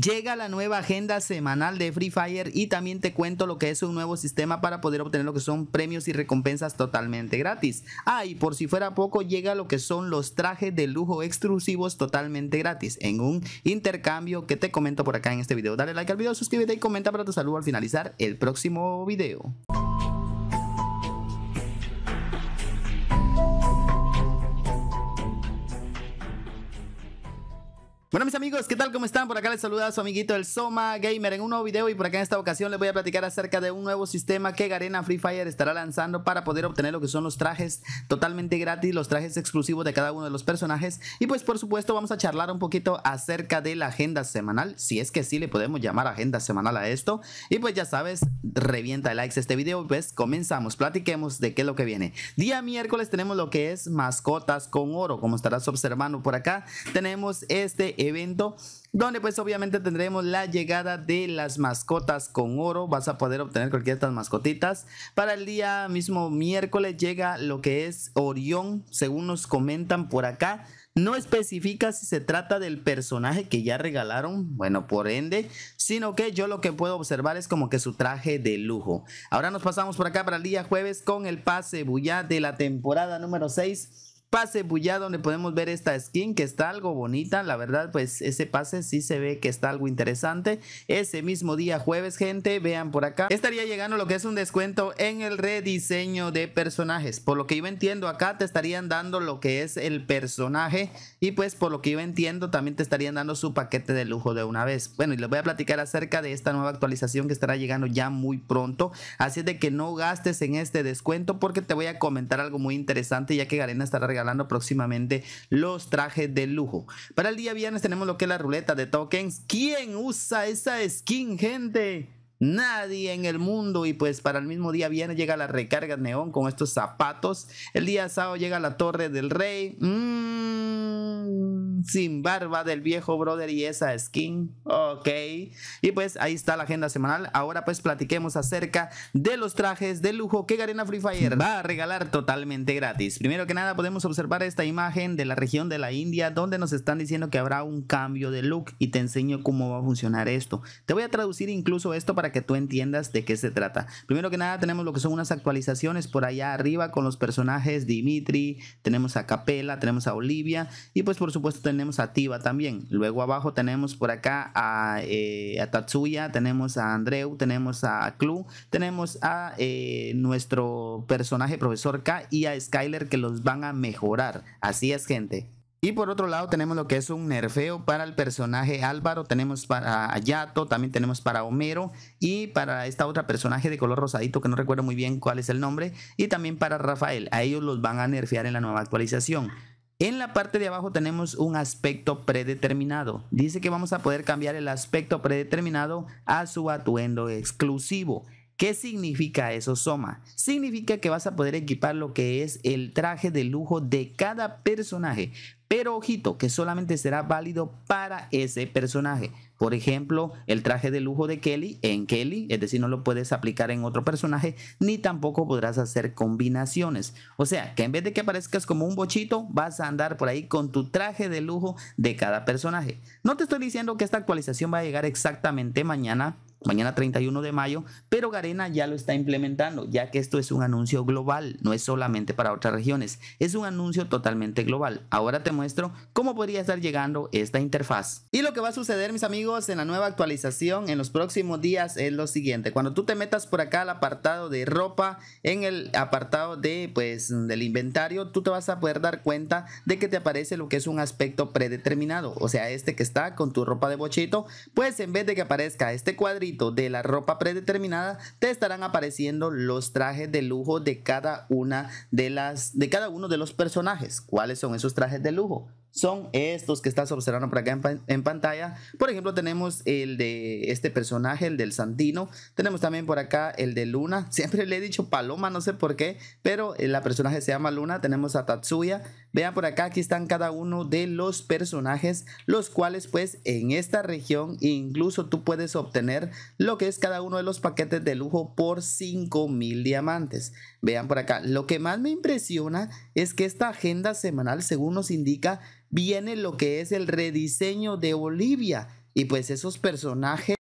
Llega la nueva agenda semanal de Free Fire y también te cuento lo que es un nuevo sistema para poder obtener lo que son premios y recompensas totalmente gratis. Ah, y por si fuera poco, llega lo que son los trajes de lujo exclusivos totalmente gratis en un intercambio que te comento por acá en este video. Dale like al video, suscríbete y comenta para tu saludo al finalizar el próximo video. Bueno mis amigos, ¿qué tal? ¿Cómo están? Por acá les saluda a su amiguito el Soma Gamer en un nuevo video y por acá en esta ocasión les voy a platicar acerca de un nuevo sistema que Garena Free Fire estará lanzando para poder obtener lo que son los trajes totalmente gratis, los trajes exclusivos de cada uno de los personajes y pues por supuesto vamos a charlar un poquito acerca de la agenda semanal, si es que sí le podemos llamar agenda semanal a esto y pues ya sabes, revienta de likes este video pues comenzamos, platiquemos de qué es lo que viene. Día miércoles tenemos lo que es mascotas con oro, como estarás observando por acá, tenemos este evento donde pues obviamente tendremos la llegada de las mascotas con oro. Vas a poder obtener cualquiera de estas mascotitas. Para el día mismo miércoles llega lo que es Orión, según nos comentan por acá. No especifica si se trata del personaje que ya regalaron, bueno, por ende, sino que yo lo que puedo observar es como que su traje de lujo. Ahora nos pasamos por acá para el día jueves con el pase bulla de la temporada número 6 pase bullado donde podemos ver esta skin que está algo bonita. La verdad, pues ese pase sí se ve que está algo interesante. Ese mismo día jueves, gente, vean por acá. Estaría llegando lo que es un descuento en el rediseño de personajes. Por lo que yo entiendo acá te estarían dando lo que es el personaje y pues por lo que yo entiendo también te estarían dando su paquete de lujo de una vez. Bueno, y les voy a platicar acerca de esta nueva actualización que estará llegando ya muy pronto. Así es de que no gastes en este descuento porque te voy a comentar algo muy interesante ya que Garena estará regalando regalando próximamente los trajes de lujo. Para el día viernes tenemos lo que es la ruleta de tokens. ¿Quién usa esa skin, gente? nadie en el mundo. Y pues para el mismo día viene, llega la recarga neón con estos zapatos. El día sábado llega la Torre del Rey. Mmm, sin barba del viejo brother y esa skin. Ok. Y pues ahí está la agenda semanal. Ahora pues platiquemos acerca de los trajes de lujo que Garena Free Fire va a regalar totalmente gratis. Primero que nada podemos observar esta imagen de la región de la India donde nos están diciendo que habrá un cambio de look y te enseño cómo va a funcionar esto. Te voy a traducir incluso esto para que tú entiendas de qué se trata. Primero que nada tenemos lo que son unas actualizaciones por allá arriba con los personajes Dimitri, tenemos a Capela, tenemos a Olivia y pues por supuesto tenemos a Tiva también. Luego abajo tenemos por acá a, eh, Tatsuya, tenemos a Andreu, tenemos a Clu, tenemos a eh, nuestro personaje profesor K y a Skyler que los van a mejorar. Así es gente. Y por otro lado tenemos lo que es un nerfeo para el personaje Álvaro, tenemos para Yato, también tenemos para Homero y para esta otra personaje de color rosadito que no recuerdo muy bien cuál es el nombre y también para Rafael. A ellos los van a nerfear en la nueva actualización. En la parte de abajo tenemos un aspecto predeterminado. Dice que vamos a poder cambiar el aspecto predeterminado a su atuendo exclusivo. ¿Qué significa eso, Soma? Significa que vas a poder equipar lo que es el traje de lujo de cada personaje. Pero ojito, que solamente será válido para ese personaje. Por ejemplo, el traje de lujo de Kelly en Kelly, es decir, no lo puedes aplicar en otro personaje, ni tampoco podrás hacer combinaciones. O sea, que en vez de que aparezcas como un bochito, vas a andar por ahí con tu traje de lujo de cada personaje. No te estoy diciendo que esta actualización va a llegar exactamente mañana, mañana 31 de mayo, pero Garena ya lo está implementando, ya que esto es un anuncio global, no es solamente para otras regiones, es un anuncio totalmente global. Ahora te muestro cómo podría estar llegando esta interfaz. Y lo que va a suceder, mis amigos, en la nueva actualización en los próximos días es lo siguiente. Cuando tú te metas por acá al apartado de ropa, en el apartado de pues del inventario, tú te vas a poder dar cuenta de que te aparece lo que es un aspecto predeterminado, o sea, este que está con tu ropa de bochito, pues en vez de que aparezca este cuadrito de la ropa predeterminada, te estarán apareciendo los trajes de lujo de cada una de las de cada uno de los personajes. ¿Cuáles son esos trajes de lujo? son estos que estás observando por acá en, pantalla. Por ejemplo, tenemos el de este personaje, el del Santino. Tenemos también por acá el de Luna. Siempre le he dicho Paloma, no sé por qué, pero eh, la personaje se llama Luna. Tenemos a Tatsuya. Vean por acá, aquí están cada uno de los personajes, los cuales pues en esta región incluso tú puedes obtener lo que es cada uno de los paquetes de lujo por 5000 diamantes. Vean por acá, lo que más me impresiona es que esta agenda semanal, según nos indica, viene lo que es el rediseño de Olivia y pues esos personajes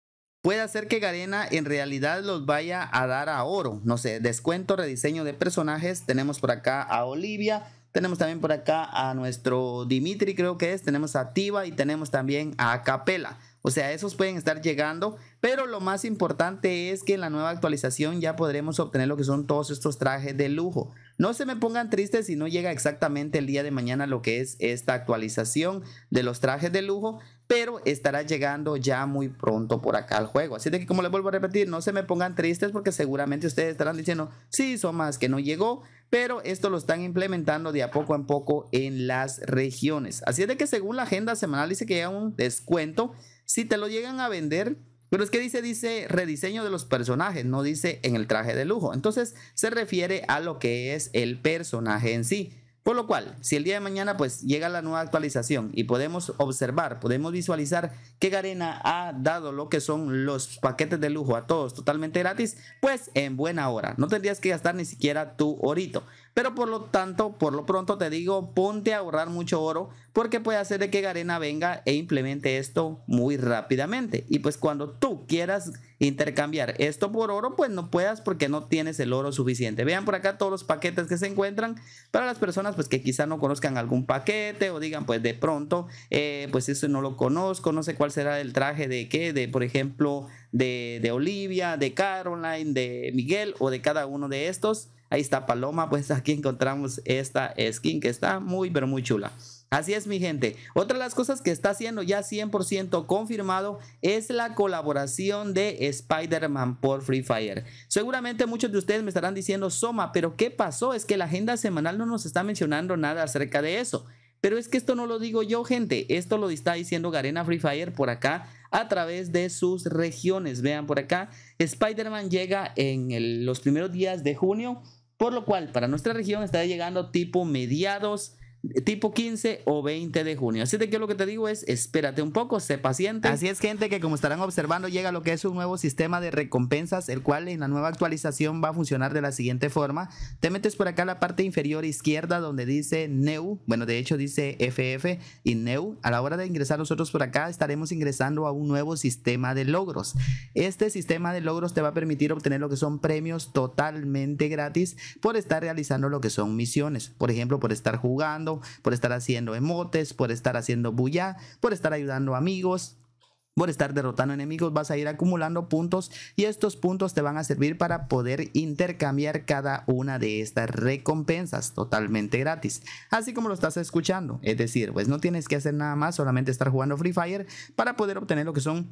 puede hacer que Garena en realidad los vaya a dar a oro. No sé, descuento, rediseño de personajes. Tenemos por acá a Olivia, tenemos también por acá a nuestro Dimitri, creo que es. Tenemos a Tiva y tenemos también a Capela. O sea, esos pueden estar llegando. Pero lo más importante es que en la nueva actualización ya podremos obtener lo que son todos estos trajes de lujo. No se me pongan tristes si no llega exactamente el día de mañana lo que es esta actualización de los trajes de lujo, pero estará llegando ya muy pronto por acá al juego. Así de que como les vuelvo a repetir, no se me pongan tristes porque seguramente ustedes estarán diciendo, sí, son más que no llegó, pero esto lo están implementando de a poco en poco en las regiones. Así es de que según la agenda semanal dice que hay un descuento, si te lo llegan a vender pero es que dice, dice rediseño de los personajes, no dice en el traje de lujo. Entonces se refiere a lo que es el personaje en sí. Por lo cual, si el día de mañana pues llega la nueva actualización y podemos observar, podemos visualizar que Garena ha dado lo que son los paquetes de lujo a todos totalmente gratis, pues en buena hora. No tendrías que gastar ni siquiera tu orito. Pero por lo tanto, por lo pronto te digo, ponte a ahorrar mucho oro porque puede hacer de que Garena venga e implemente esto muy rápidamente. Y pues cuando tú quieras intercambiar esto por oro, pues no puedas porque no tienes el oro suficiente. Vean por acá todos los paquetes que se encuentran para las personas pues que quizá no conozcan algún paquete o digan pues de pronto eh, pues eso no lo conozco, no sé cuál será el traje de qué, de por ejemplo de, de Olivia, de Caroline, de Miguel o de cada uno de estos. Ahí está Paloma, pues aquí encontramos esta skin que está muy, pero muy chula. Así es mi gente. Otra de las cosas que está haciendo ya 100% confirmado es la colaboración de Spider-Man por Free Fire. Seguramente muchos de ustedes me estarán diciendo, Soma, pero ¿qué pasó? Es que la agenda semanal no nos está mencionando nada acerca de eso. Pero es que esto no lo digo yo, gente. Esto lo está diciendo Garena Free Fire por acá a través de sus regiones. Vean por acá, Spider-Man llega en los primeros días de junio por lo cual, para nuestra región está llegando tipo mediados tipo 15 o 20 de junio. Así que lo que te digo es, espérate un poco, sé paciente. Así es, gente, que como estarán observando, llega lo que es un nuevo sistema de recompensas, el cual en la nueva actualización va a funcionar de la siguiente forma. Te metes por acá a la parte inferior izquierda donde dice neu bueno, de hecho dice FF y neu A la hora de ingresar nosotros por acá estaremos ingresando a un nuevo sistema de logros. Este sistema de logros te va a permitir obtener lo que son premios totalmente gratis por estar realizando lo que son misiones. Por ejemplo, por estar jugando por estar haciendo emotes, por estar haciendo bulla, por estar ayudando amigos, por estar derrotando enemigos vas a ir acumulando puntos y estos puntos te van a servir para poder intercambiar cada una de estas recompensas totalmente gratis así como lo estás escuchando es decir pues no tienes que hacer nada más solamente estar jugando Free Fire para poder obtener lo que son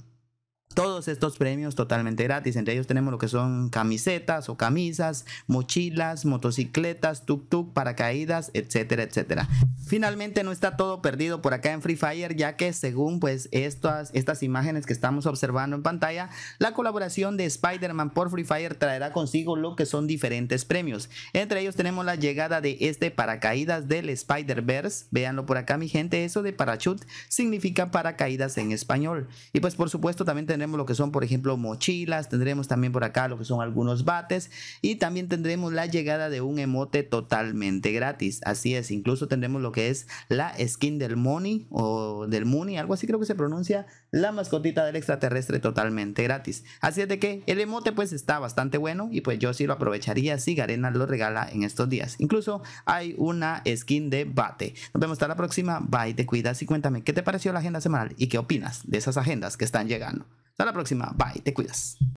todos estos premios totalmente gratis. Entre ellos tenemos lo que son camisetas o camisas, mochilas, motocicletas, tuk-tuk, paracaídas, etcétera, etcétera. Finalmente no está todo perdido por acá en Free Fire, ya que según pues estas, estas imágenes que estamos observando en pantalla, la colaboración de Spider-Man por Free Fire traerá consigo lo que son diferentes premios. Entre ellos tenemos la llegada de este paracaídas del Spider-Verse. Véanlo por acá mi gente, eso de parachute significa paracaídas en español. Y pues por supuesto también tenemos tendremos lo que son, por ejemplo, mochilas, tendremos también por acá lo que son algunos bates y también tendremos la llegada de un emote totalmente gratis. Así es, incluso tendremos lo que es la skin del Money o del Muni, algo así creo que se pronuncia, la mascotita del extraterrestre totalmente gratis. Así es de que el emote pues está bastante bueno y pues yo sí lo aprovecharía si Garena lo regala en estos días. Incluso hay una skin de bate. Nos vemos hasta la próxima. Bye, te cuidas y cuéntame qué te pareció la agenda semanal y qué opinas de esas agendas que están llegando. Hasta la próxima. Bye, te cuidas.